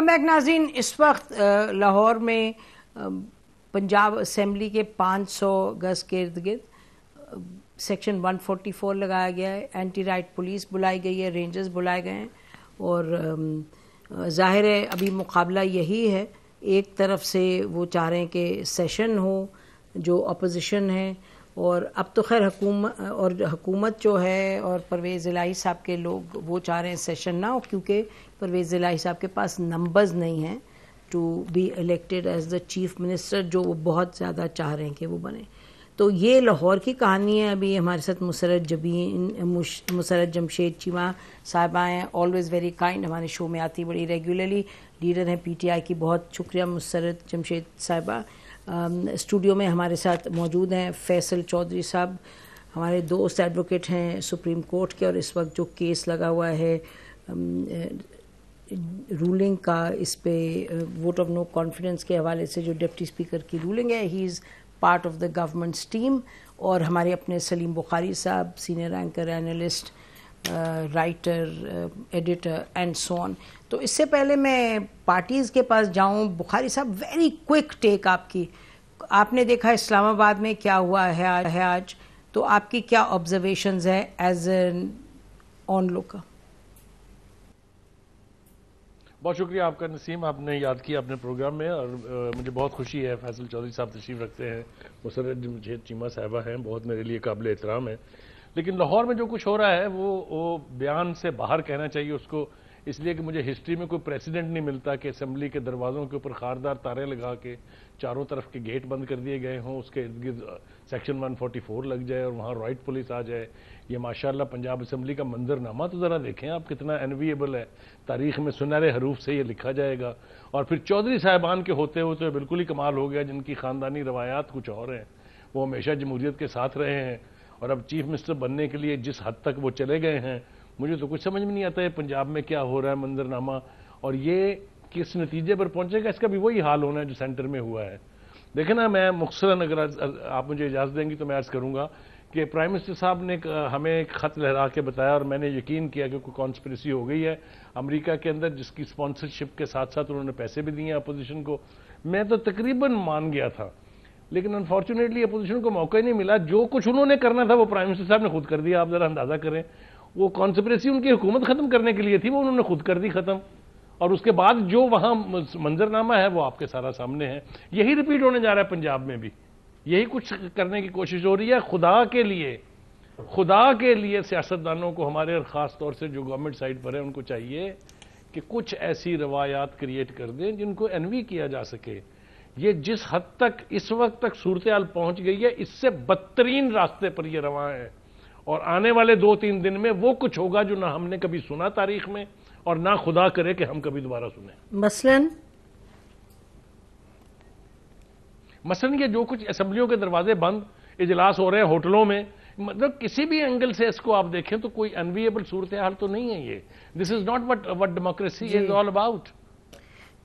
Welcome back नाजीन इस वक्त लाहौर में पंजाब असम्बली के 500 गज के इर्द गिर्द सेक्शन 144 लगाया गया है एंटी राइट पुलिस बुलाई गई है रेंजर्स बुलाए गए हैं और जाहिर है अभी मुकाबला यही है एक तरफ से वो चाह रहे हैं कि सेशन हो जो अपोजिशन है और अब तो खैर हकूमत और हकूमत जो है और परवेज़ इलाही साहब के लोग वो चाह रहे हैं सेशन ना हो क्योंकि परवेज़ इलाही साहब के पास नंबर्स नहीं हैं to be elected as the chief minister जो वो बहुत ज़्यादा चाह रहे हैं कि वो बने तो ये लाहौर की कहानी है अभी हमारे साथ मुसरत जबीन मुसरत जमशेद चीमा साहबा हैं ऑलवेज़ वेरी काइंड हमारे शो में आती बड़ी रेगुलरली लीडर हैं पीटीआई की बहुत शुक्रिया मुसरत जमशेद साहबा स्टूडियो um, में हमारे साथ मौजूद हैं फैसल चौधरी साहब हमारे दोस्त एडवोकेट हैं सुप्रीम कोर्ट के और इस वक्त जो केस लगा हुआ है रूलिंग um, uh, का इस पे वोट ऑफ नो कॉन्फिडेंस के हवाले से जो डिप्टी स्पीकर की रूलिंग है he is part of the government's team और हमारे अपने सलीम बुखारी साहब senior anchor analyst writer editor and so on तो इससे पहले मैं पार्टीज़ के पास जाऊं बुखारी साहब वेरी क्विक टेक आपकी आपने देखा इस्लामाबाद में क्या हुआ है आज है आज तो आपकी क्या ऑब्जर्वेशन है एज एन ऑन लुकर बहुत शुक्रिया आपका नसीम आपने याद किया अपने प्रोग्राम में और आ, मुझे बहुत खुशी है फैसल चौधरी साहब तशरीफ रखते हैं मुसरत मुझे चीमा साहबा हैं बहुत मेरे लिए काबिल एहतराम है लेकिन लाहौर में जो कुछ हो रहा है वो वो बयान से बाहर कहना चाहिए उसको इसलिए कि मुझे हिस्ट्री में कोई प्रेसिडेंट नहीं मिलता कि असेंबली के दरवाजों के ऊपर खारदार तारे लगा के चारों तरफ के गेट बंद कर दिए गए हों उसके इर्द गिर्द सेक्शन 144 लग जाए और वहाँ रॉयट पुलिस आ जाए ये माशाल्लाह पंजाब असेंबली का मंजरनामा तो ज़रा देखें आप कितना एनविएबल है तारीख में सुनहरे हरूफ से ये लिखा जाएगा और फिर चौधरी साहबान के होते हुए तो बिल्कुल ही कमाल हो गया जिनकी ख़ानदानी रवायात कुछ और हैं वो हमेशा जमहूरियत के साथ रहे हैं और अब चीफ मिनिस्टर बनने के लिए जिस हद तक वो चले गए हैं मुझे तो कुछ समझ में नहीं आता है पंजाब में क्या हो रहा है मंजरनामा और ये किस नतीजे पर पहुंचेगा इसका भी वही हाल होना है जो सेंटर में हुआ है देखे ना मैं मुखसरन अगर आप मुझे इजाज़त देंगी तो मैं आज करूंगा कि प्राइम मिनिस्टर साहब ने हमें एक खत लहरा के बताया और मैंने यकीन किया कि कोई कॉन्स्परेसी हो गई है अमेरिका के अंदर जिसकी स्पॉन्सरशिप के साथ साथ उन्होंने पैसे भी दिए अपोजिशन को मैं तो तकरीबन मान गया था लेकिन अनफॉर्चुनेटली अपोजिशन को मौका ही नहीं मिला जो कुछ उन्होंने करना था वो प्राइम मिनिस्टर साहब ने खुद कर दिया आप जरा अंदाजा करें वो कॉन्स्परेसी उनकी हुकूमत खत्म करने के लिए थी वो उन्होंने खुद कर दी खत्म और उसके बाद जो वहां मंजरनामा है वो आपके सारा सामने है यही रिपीट होने जा रहा है पंजाब में भी यही कुछ करने की कोशिश हो रही है खुदा के लिए खुदा के लिए सियासतदानों को हमारे और ख़ास तौर से जो गवर्नमेंट साइड पर है उनको चाहिए कि कुछ ऐसी रवायात क्रिएट कर दें जिनको एनवी किया जा सके ये जिस हद तक इस वक्त तक सूरत पहुंच गई है इससे बदतरीन रास्ते पर ये रवा है और आने वाले दो तीन दिन में वो कुछ होगा जो ना हमने कभी सुना तारीख में और ना खुदा करे कि हम कभी दोबारा सुने मसलन मसलन ये जो कुछ असेंबलियों के दरवाजे बंद इजलास हो रहे हैं होटलों में मतलब किसी भी एंगल से इसको आप देखें तो कोई अनविएबल सूरत हाल तो नहीं है ये this is not what what democracy is all about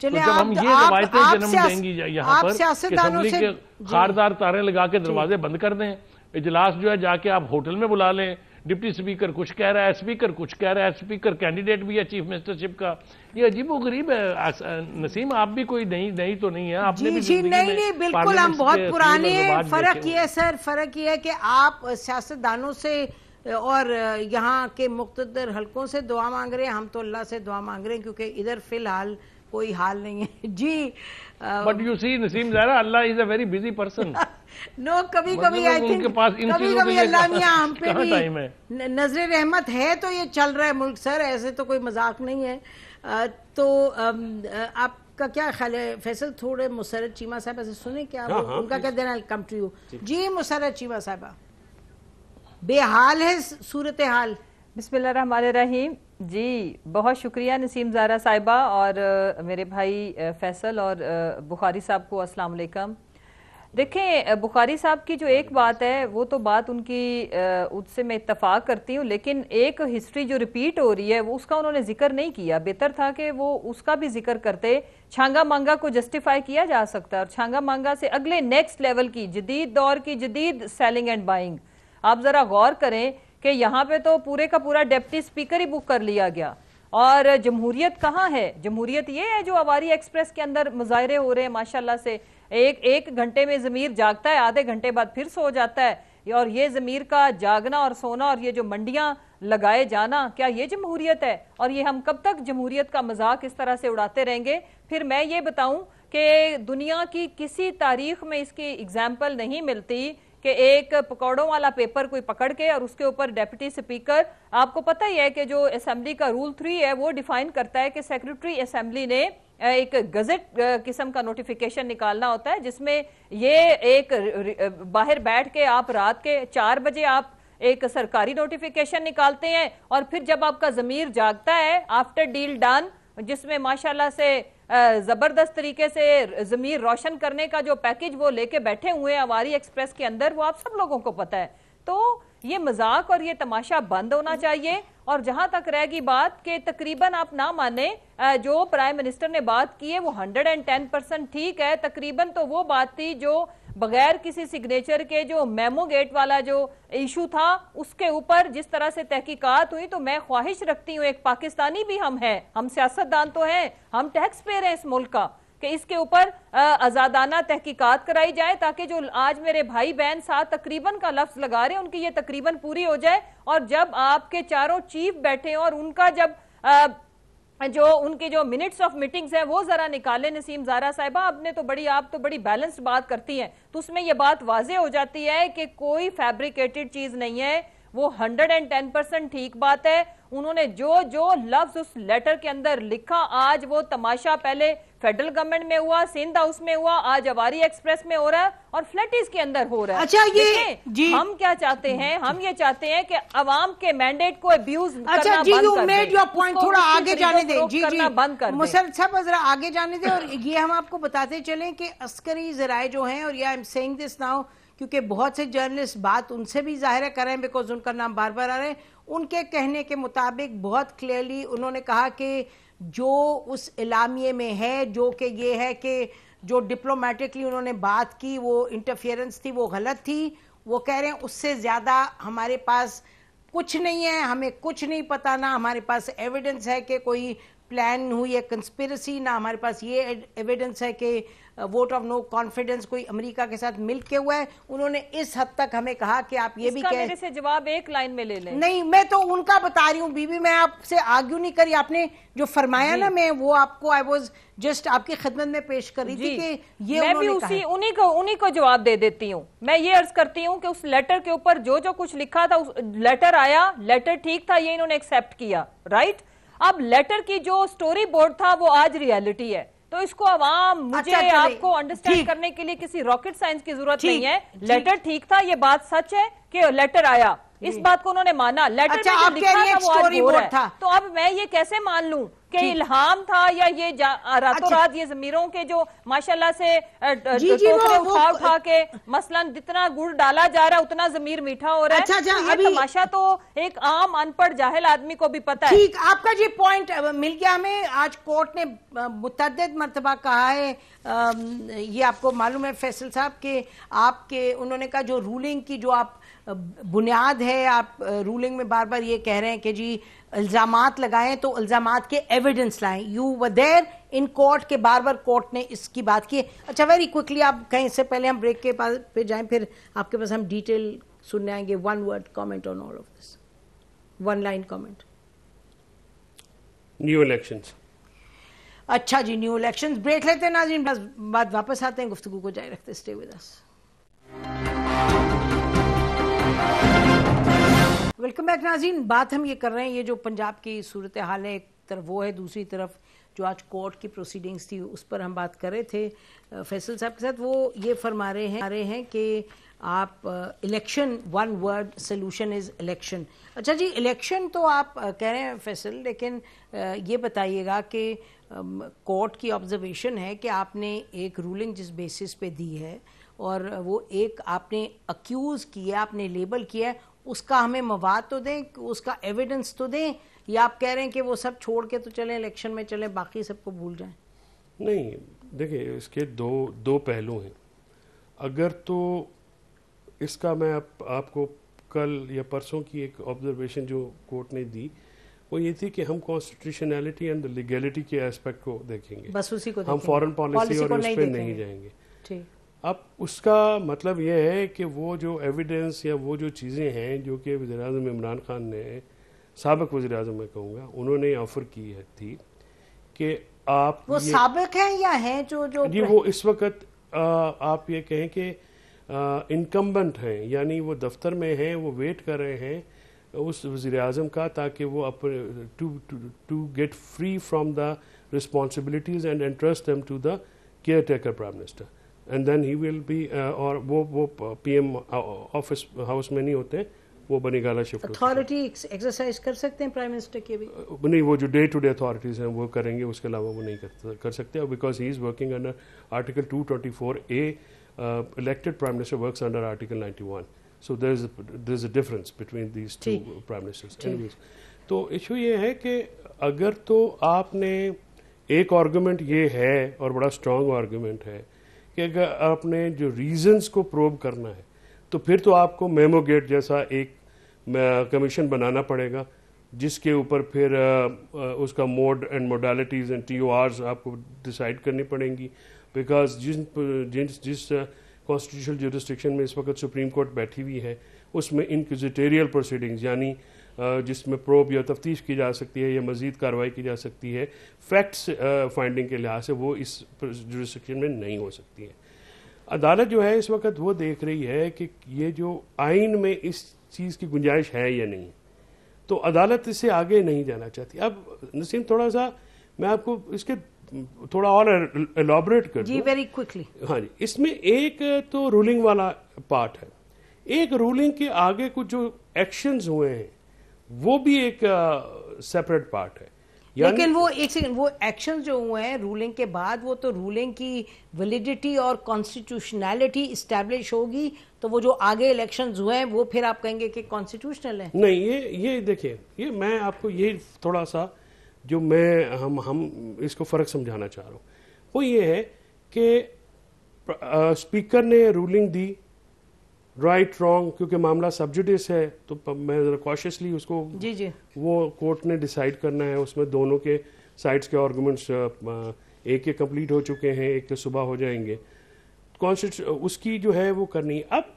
चले तो जब हम तो ये रवायतें जन्म देंगी यहाँ पर असम्बली के खारदार तारे लगा के दरवाजे बंद कर दें इजलास जो है जाके आप होटल में बुला लें डिप्टी स्पीकर कुछ कह रहा है स्पीकर कुछ कह रहा है स्पीकर कैंडिडेट भी है चीफ मिनिस्टरशिप का ये अजीब व गरीब है नसीम आप भी कोई नई नई तो नहीं है आपने जी, भी जी नहीं नहीं बिल्कुल हम बहुत पुराने फर्क ये है सर फर्क ये है कि आप सियासतदानों से और यहाँ के मुख्तर हलकों से दुआ मांग रहे हैं हम तो अल्लाह से दुआ मांग रहे हैं क्योंकि इधर फिलहाल कोई हाल नहीं है जी but you see Naseem Zahra अल्लाह is a very busy person no कभी कभी आई थिंक उनके पास कभी कभी अल्लाह मियाँ हम पे भी टाइम है नजर रहमत है तो ये चल रहा है मुल्क सर ऐसे तो कोई मजाक नहीं है तो आप का क्या ख्याल है फैसल थोड़े मुसरत चीमा साहब ऐसे सुने क्या हाँ, हाँ, उनका क्या देना कम टू यू जी मुसरत चीमा साहबा बेहाल है सूरत हाल बिस्मिल्लाहिर्रहमानिर्रहीम जी बहुत शुक्रिया नसीम जारा साहिबा और मेरे भाई फैसल और बुखारी साहब को अस्सलाम वालेकुम देखें बुखारी साहब की जो एक बात है वो तो बात उनकी उससे मैं इतफाक़ करती हूँ लेकिन एक हिस्ट्री जो रिपीट हो रही है वो उसका उन्होंने जिक्र नहीं किया बेहतर था कि वो उसका भी जिक्र करते छांगा मांगा को जस्टिफाई किया जा सकता है और छांगा मांगा से अगले नेक्स्ट लेवल की जदीद दौर की जदीद सेलिंग एंड बाइंग आप ज़रा गौर करें कि यहाँ पे तो पूरे का पूरा डेप्टी स्पीकर ही बुक कर लिया गया और जमहूरियत कहाँ है जमहूरियत ये है जो अवारी एक्सप्रेस के अंदर मुजाहरे हो रहे हैं माशाल्लाह से एक एक घंटे में जमीर जागता है आधे घंटे बाद फिर सो जाता है और ये जमीर का जागना और सोना और ये जो मंडियां लगाए जाना क्या ये जमहूरियत है और ये हम कब तक जमहूरियत का मजाक इस तरह से उड़ाते रहेंगे फिर मैं ये बताऊं कि दुनिया की किसी तारीख में इसकी एग्जाम्पल नहीं मिलती कि एक पकौड़ों वाला पेपर कोई पकड़ के और उसके ऊपर डेप्टी स्पीकर आपको पता ही है कि जो असेंबली का रूल थ्री है वो डिफाइन करता है कि सेक्रेटरी असेंबली ने एक गजट किस्म का नोटिफिकेशन निकालना होता है जिसमें ये एक बाहर बैठ के आप रात के चार बजे आप एक सरकारी नोटिफिकेशन निकालते हैं और फिर जब आपका जमीर जागता है आफ्टर डील डन जिसमें माशाल्लाह से ज़बरदस्त तरीके से ज़मीर रोशन करने का जो पैकेज वो लेके बैठे हुए हैं अवारी एक्सप्रेस के अंदर वो आप सब लोगों को पता है तो ये मजाक और ये तमाशा बंद होना चाहिए और जहां तक रहेगी बात के तकरीबन आप ना माने जो प्राइम मिनिस्टर ने बात की है वो 110 परसेंट ठीक है तकरीबन तो वो बात थी जो बगैर किसी सिग्नेचर के जो मेमो गेट वाला जो इशू था उसके ऊपर जिस तरह से तहकीकात हुई तो मैं ख्वाहिश रखती हूँ एक पाकिस्तानी भी हम हैं हम सियासतदान तो हैं हम टैक्स पेयर हैं इस मुल्क का कि इसके ऊपर आज़ादाना तहकीकात कराई जाए ताकि जो आज मेरे भाई बहन साथ तकरीबन का लफ्ज़ लगा रहे हैं उनकी ये तकरीबन पूरी हो जाए और जब आपके चारों चीफ बैठे और उनका जब आ, जो उनके जो मिनट्स ऑफ मीटिंग्स हैं वो जरा निकाले नसीम जारा साहिबा आपने तो बड़ी आप तो बड़ी बैलेंस्ड बात करती हैं तो उसमें यह बात वाजे हो जाती है कि कोई फैब्रिकेटेड चीज नहीं है वो हंड्रेड एंड टेन परसेंट ठीक बात है उन्होंने जो जो लफ्ज उस लेटर के अंदर लिखा आज वो तमाशा पहले फेडरल गवर्नमेंट में हुआ सिंध हाउस में हुआ आज अवारी एक्सप्रेस में हो रहा है और फ्लैटिस के अंदर हो रहा है अच्छा ये जी हम क्या चाहते हैं हम ये चाहते हैं कि अवाम के मैंडेट को अब्यूज अच्छा जी यू मेड योर पॉइंट थोड़ा आगे जाने दे जी जी बंद कर मुसल सब जरा आगे जाने दे और ये हम आपको बताते चले कि अस्करी जराए जो हैं और या I am saying this now क्योंकि बहुत से जर्नलिस्ट बात उनसे भी जाहिर कर रहे हैं बिकॉज उनका नाम बार बार आ रहे हैं उनके कहने के मुताबिक बहुत क्लियरली उन्होंने कहा कि जो उस इलामिए में है जो कि ये है कि जो डिप्लोमेटिकली उन्होंने बात की वो इंटरफेरेंस थी वो गलत थी वो कह रहे हैं उससे ज़्यादा हमारे पास कुछ नहीं है हमें कुछ नहीं पता ना हमारे पास एविडेंस है कि कोई प्लान हुई है कंस्पिरसी ना हमारे पास ये एविडेंस है कि वोट ऑफ नो कॉन्फिडेंस कोई अमेरिका के साथ मिलके हुआ है उन्होंने इस हद तक हमें कहा कि आप ये भी कह से जवाब एक लाइन में ले लें नहीं मैं तो उनका बता रही हूँ बीबी मैं आपसे आर्ग्यू नहीं करी आपने जो फरमाया ना मैं वो आपको आई वॉज जस्ट आपकी खिदमत में पेश कर रही थी कि ये मैं भी उसी उन्हीं को उन्हीं को जवाब दे देती हूँ मैं ये अर्ज करती हूँ कि उस लेटर के ऊपर जो जो कुछ लिखा था उस लेटर आया लेटर ठीक था ये इन्होंने एक्सेप्ट किया राइट right? अब लेटर की जो स्टोरी बोर्ड था वो आज रियलिटी है तो इसको अवाम अच्छा, मुझे अच्छा, आपको अंडरस्टैंड करने के लिए किसी रॉकेट साइंस की जरूरत नहीं है लेटर ठीक था ये बात सच है कि लेटर आया इस बात को उन्होंने माना लेटर अच्छा, में जो लिखा था वो आज हो है था। तो अब मैं ये कैसे मान लूं कि इल्हाम था या ये रातों अच्छा। रात ये जमीरों के जो माशाल्लाह से उठा उठा के मसलन जितना गुड़ डाला जा रहा है उतना जमीर मीठा हो रहा है अच्छा, अच्छा, तो अभी तमाशा तो एक आम अनपढ़ जाहिल आदमी को भी पता है आपका जी पॉइंट मिल गया हमें आज कोर्ट ने मुतद मरतबा कहा है ये आपको मालूम है फैसल साहब के आपके उन्होंने कहा जो रूलिंग की जो आप बुनियाद है आप रूलिंग में बार बार ये कह रहे हैं कि जी इल्ज़ाम लगाएं तो इल्ज़ाम के एविडेंस लाएं यू व देर इन कोर्ट के बार बार कोर्ट ने इसकी बात की अच्छा वेरी क्विकली आप कहीं इससे पहले हम ब्रेक के पास पे जाएं फिर आपके पास हम डिटेल सुनने आएंगे one word comment on all of this one line comment new elections अच्छा जी न्यू इलेक्शंस ब्रेक लेते हैं जी बस बात वापस आते हैं गुफ्तु को जारी रखते stay with us welcome back Nazeen बात हम ये कर रहे हैं ये जो पंजाब की सूरत हाल है एक तरफ वो है दूसरी तरफ जो आज कोर्ट की प्रोसीडिंग्स थी उस पर हम बात कर रहे थे फैसल साहब के साथ वो ये फरमा रहे हैं रहे हैं कि आप election one word solution is election अच्छा जी इलेक्शन तो आप कह रहे हैं फैसल लेकिन ये बताइएगा कि कोर्ट की ऑब्जर्वेशन है कि आपने एक रूलिंग जिस बेसिस पे दी है और वो एक आपने अक्यूज़ किया आपने लेबल किया है उसका हमें मवाद तो दें उसका एविडेंस तो दें या आप कह रहे हैं कि वो सब छोड़ के तो चलें इलेक्शन में चलें बाकी सबको भूल जाएं नहीं देखिए इसके दो दो पहलू हैं अगर तो इसका मैं आप, आपको कल या परसों की एक ऑब्जर्वेशन जो कोर्ट ने दी वो ये थी कि हम कॉन्स्टिट्यूशनैलिटी एंड लीगैलिटी के एस्पेक्ट को देखेंगे बस उसी को हम फॉरेन पॉलिसी और उस पर नहीं, नहीं जाएंगे अब उसका मतलब यह है कि वो जो एविडेंस या वो जो चीज़ें हैं जो कि वज़ी अजम इमरान ख़ान ने सबक वज़ी अजम मैं कहूँगा उन्होंने ऑफ़र की है थी कि आप वो सबक हैं या हैं जो जो जी वो इस वक्त आप ये कहें कि इनकम्बेंट हैं यानी वो दफ्तर में हैं वो वेट कर रहे हैं उस वज़ी अजम का ताकि वो अपने to to get free from the responsibilities and entrust them to the caretaker prime minister and then he will be और वो वो पीएम ऑफिस हाउस में नहीं होते वो बनीगाला शिफ्ट अथॉरिटी एक्सरसाइज कर सकते हैं प्राइम मिनिस्टर के भी uh, नहीं वो जो डे टू डे अथॉरिटीज हैं वो करेंगे उसके अलावा वो नहीं कर, कर सकते because he is working under article two A elected prime minister work under article ninety So there's a, there's a difference between these two prime ministers. Anyways, तो इशू ये है कि अगर तो आपने एक आर्गूमेंट ये है और बड़ा स्ट्रांग आर्गूमेंट है कि अगर आपने जो रीजंस को प्रोब करना है तो फिर तो आपको मेमोगेट जैसा एक कमीशन बनाना पड़ेगा जिसके ऊपर फिर उसका मोड एंड मोडालिटीज़ एंड टी आपको डिसाइड करनी पड़ेंगी बिकॉज जिन जिस जिस कॉन्स्टिट्यूशनल जो में इस वक्त सुप्रीम कोर्ट बैठी हुई है उसमें इनक्विजिटेरियल प्रोसीडिंग्स यानी जिसमें प्रोब या तफ्तीश की जा सकती है या मजीद कार्रवाई की जा सकती है फैक्ट्स फाइंडिंग के लिहाज से वो इस जुडिसक्शन में नहीं हो सकती है अदालत जो है इस वक्त वो देख रही है कि ये जो आइन में इस चीज़ की गुंजाइश है या नहीं तो अदालत इससे आगे नहीं जाना चाहती अब नसीम थोड़ा सा मैं आपको इसके थोड़ा और एलॉबरेट कर जी वेरी क्विकली हाँ जी इसमें एक तो रूलिंग वाला पार्ट है एक रूलिंग के आगे कुछ जो एक्शंस हुए हैं वो भी एक सेपरेट पार्ट है लेकिन वो एक सेकंड वो एक्शन जो हुए हैं रूलिंग के बाद वो तो रूलिंग की वैलिडिटी और कॉन्स्टिट्यूशनैलिटी इस्टेब्लिश होगी तो वो जो आगे इलेक्शन हुए हैं वो फिर आप कहेंगे कि कॉन्स्टिट्यूशनल है नहीं ये ये देखिए ये मैं आपको ये थोड़ा सा जो मैं हम हम इसको फर्क समझाना चाह रहा हूँ वो ये है कि स्पीकर ने रूलिंग दी राइट right, रॉन्ग क्योंकि मामला सब्जुडिस है तो मैं जरा कॉशियसली उसको जी जी वो कोर्ट ने डिसाइड करना है उसमें दोनों के साइड्स के आर्गूमेंट्स एक के कंप्लीट हो चुके हैं एक के तो सुबह हो जाएंगे कॉन्स्टिट्यू उसकी जो है वो करनी अब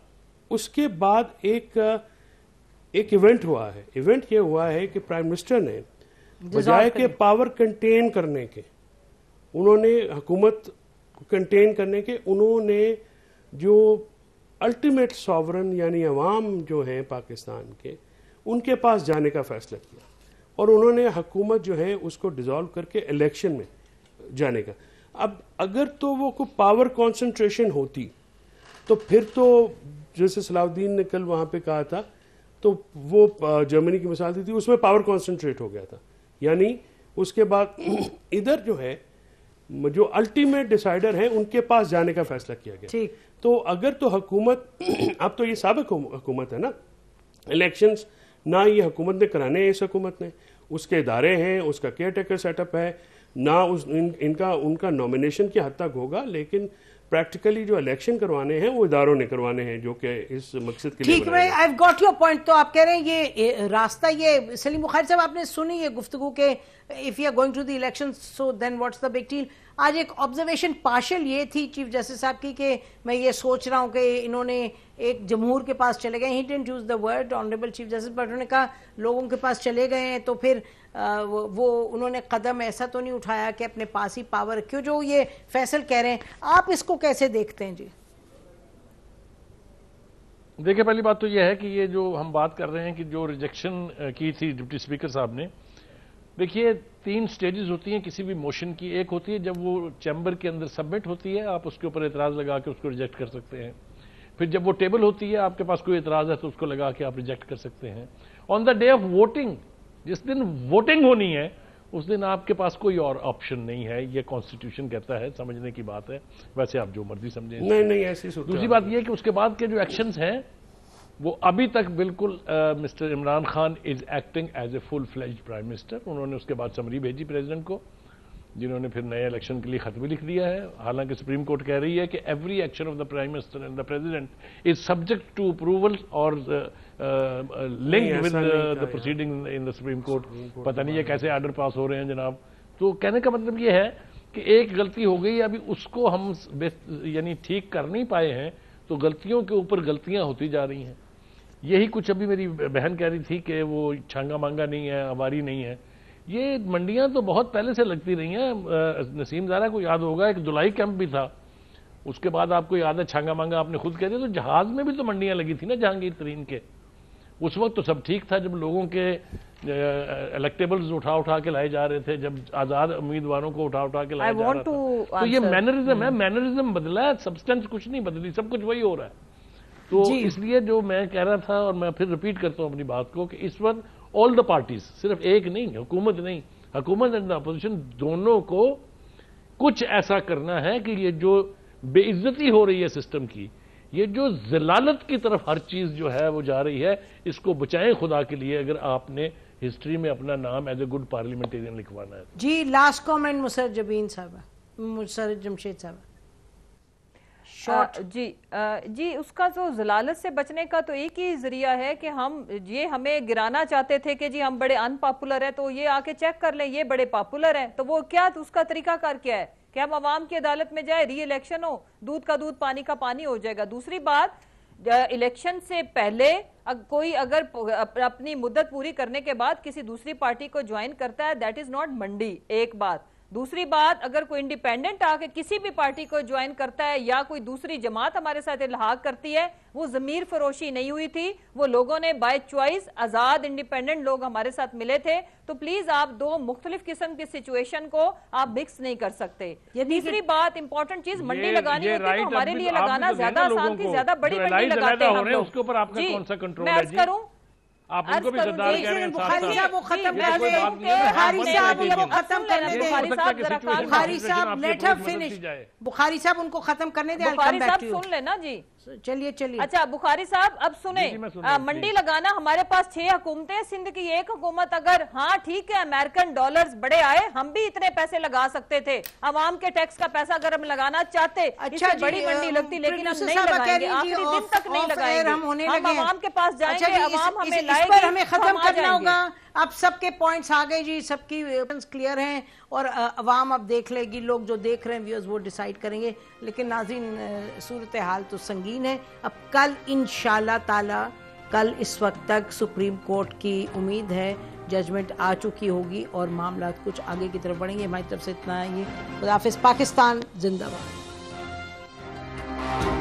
उसके बाद एक एक इवेंट हुआ है इवेंट ये हुआ है कि प्राइम मिनिस्टर ने बजाय के पावर कंटेन करने के उन्होंने हुकूमत कंटेन करने के उन्होंने जो अल्टीमेट सॉवरन यानी अवाम जो हैं पाकिस्तान के उनके पास जाने का फैसला किया और उन्होंने हकूमत जो है उसको डिज़ोल्व करके इलेक्शन में जाने का अब अगर तो वो कोई पावर कॉन्सेंट्रेशन होती तो फिर तो जैसे सलाउद्दीन ने कल वहाँ पे कहा था तो वो जर्मनी की मिसाल दी थी उसमें पावर कॉन्सेंट्रेट हो गया था यानी उसके बाद इधर जो है जो अल्टीमेट डिसाइडर हैं उनके पास जाने का फैसला किया गया ठीक तो अगर तो हकूमत अब तो ये सबक हुकूमत है ना इलेक्शंस ना ये हकूमत ने कराने हैं इस हकूमत ने उसके इदारे हैं उसका केयर टेकर सेटअप है ना उस इन, इनका उनका नॉमिनेशन की हद तक होगा लेकिन प्रैक्टिकली जो इलेक्शन करवाने हैं वो इदारों ने करवाने हैं जो कि इस मकसद के ठीक है आई गॉट योर पॉइंट तो आप कह रहे हैं ये रास्ता ये सलीम बुखारी साहब आपने सुनी ये गुफ्तु के if you are going to the election so then what's the big deal आज एक ऑब्जर्वेशन पार्शल ये थी चीफ जस्टिस साहब की कि मैं ये सोच रहा हूँ कि इन्होंने एक जमहूर के पास चले गए he didn't use the word honourable chief justice but उन्होंने कहा लोगों के पास चले गए हैं तो फिर आ, वो, वो उन्होंने कदम ऐसा तो नहीं उठाया कि अपने पास ही पावर क्यों जो ये फैसल कह रहे हैं आप इसको कैसे देखते हैं जी देखिए पहली बात तो यह है कि ये जो हम बात कर रहे हैं कि जो रिजेक्शन की थी डिप्टी स्पीकर साहब ने देखिए तीन स्टेजेस होती हैं किसी भी मोशन की एक होती है जब वो चैम्बर के अंदर सबमिट होती है आप उसके ऊपर एतराज लगा के उसको रिजेक्ट कर सकते हैं फिर जब वो टेबल होती है आपके पास कोई एतराज है तो उसको लगा के आप रिजेक्ट कर सकते हैं on the day of voting जिस दिन वोटिंग होनी है उस दिन आपके पास कोई और ऑप्शन नहीं है ये कॉन्स्टिट्यूशन कहता है समझने की बात है वैसे आप जो मर्जी समझें नहीं नहीं ऐसी दूसरी बात यह कि उसके बाद के जो एक्शंस हैं वो अभी तक बिल्कुल mister Imran Khan is acting as a full fledged prime minister उन्होंने उसके बाद समरी भेजी प्रेसिडेंट को जिन्होंने फिर नए इलेक्शन के लिए खत भी लिख दिया है हालांकि सुप्रीम कोर्ट कह रही है कि every action of the prime minister and the president is subject to approval और link with the proceeding in the supreme court पता नहीं ये कैसे आर्डर पास हो रहे हैं जनाब तो कहने का मतलब ये है कि एक गलती हो गई अभी उसको हम यानी ठीक कर नहीं पाए हैं तो गलतियों के ऊपर गलतियां होती जा रही हैं यही कुछ अभी मेरी बहन कह रही थी कि वो छांगा मांगा नहीं है आवारी नहीं है ये मंडियां तो बहुत पहले से लगती रही हैं नसीम जारा को याद होगा एक दुलाई कैंप भी था उसके बाद आपको याद है छांगा मांगा आपने खुद कह दिया तो जहाज में भी तो मंडियां लगी थी ना जहांगीर तरीन के उस वक्त तो सब ठीक था जब लोगों के इलेक्टेबल्स उठा उठा के लाए जा रहे थे जब आजाद उम्मीदवारों को उठा उठा के लाया जा रहा था। तो ये मैनरिज्म है मैनरिज्म hmm. बदला है सब्सटेंस कुछ नहीं बदली सब कुछ वही हो रहा है तो इसलिए जो मैं कह रहा था और मैं फिर रिपीट करता हूं अपनी बात को कि इस वक्त ऑल द पार्टीज सिर्फ एक नहीं हुकूमत नहीं हुकूमत एंड अपोजिशन दोनों को कुछ ऐसा करना है कि ये जो बेइज्जती हो रही है सिस्टम की ये जो जलालत की तरफ हर चीज जो है वो जा रही है इसको बचाएं खुदा के लिए अगर आपने हिस्ट्री में अपना नाम एज ए गुड पार्लियामेंटेरियन लिखवाना है जी लास्ट कॉमेंट मुसर जबीन साहब मुसर जमशेद साहब शॉर्ट जी आ, जी उसका जो जलालत से बचने का तो एक ही जरिया है कि हम ये हमें गिराना चाहते थे कि जी हम बड़े अनपॉपुलर है तो ये आके चेक कर लें ये बड़े पॉपुलर हैं तो वो क्या तो उसका तरीकाकार क्या है कि हम आवाम की अदालत में जाए री इलेक्शन हो दूध का दूध पानी का पानी हो जाएगा दूसरी बात इलेक्शन से पहले अग, कोई अगर अपनी मुद्दत पूरी करने के बाद किसी दूसरी पार्टी को ज्वाइन करता है दैट इज नॉट मंडी एक बात दूसरी बात अगर कोई इंडिपेंडेंट आके किसी भी पार्टी को ज्वाइन करता है या कोई दूसरी जमात हमारे साथ इलाहाक करती है वो जमीर फरोशी नहीं हुई थी वो लोगों ने बाय चॉइस आजाद इंडिपेंडेंट लोग हमारे साथ मिले थे तो प्लीज आप दो मुख्तलिफ किस्म की सिचुएशन को आप मिक्स नहीं कर सकते तीसरी बात इंपॉर्टेंट चीज मंडी लगानी होती है तो हमारे लिए तो- लगाना तो ज्यादा आसान थी ज्यादा बड़ी मंडी लगाते हैं उसके ऊपर आपका कौन सा कंट्रोल मैं आप उनको भी गद्दार कह रहे हैं बुखारी साहब वो खत्म तो कर दे बुखारी साहब उनको खत्म करने बुखारी साहब लेट फिनिश बुखारी साहब उनको खत्म करने दे सुन लेना जी चलिए चलिए अच्छा बुखारी साहब अब सुने मंडी लगाना हमारे पास छह हुकूमतें हैं सिंध की एक हुकूमत अगर हाँ ठीक है अमेरिकन डॉलर्स बड़े आए हम भी इतने पैसे लगा सकते थे आवाम के टैक्स का पैसा अगर हम लगाना चाहते अच्छा बड़ी मंडी लगती लेकिन हम नहीं लगाएंगे दिन तक नहीं लगाएंगे हम आवाम के पास अच्छा जाएंगे आवाम हमें लाएगी हमें तो खत्म करना होगा अब सबके पॉइंट्स आ गए जी सबकी क्लियर uh, हैं और अवाम uh, अब देख लेगी लोग जो देख रहे हैं व्यूअर्स वो डिसाइड करेंगे लेकिन नाजिन uh, सूरत हाल तो संगीन है अब कल इन ताला कल इस वक्त तक सुप्रीम कोर्ट की उम्मीद है जजमेंट आ चुकी होगी और मामला कुछ आगे की तरफ बढ़ेंगे हमारी तरफ से इतना ही खुदाफिज पाकिस्तान जिंदाबाद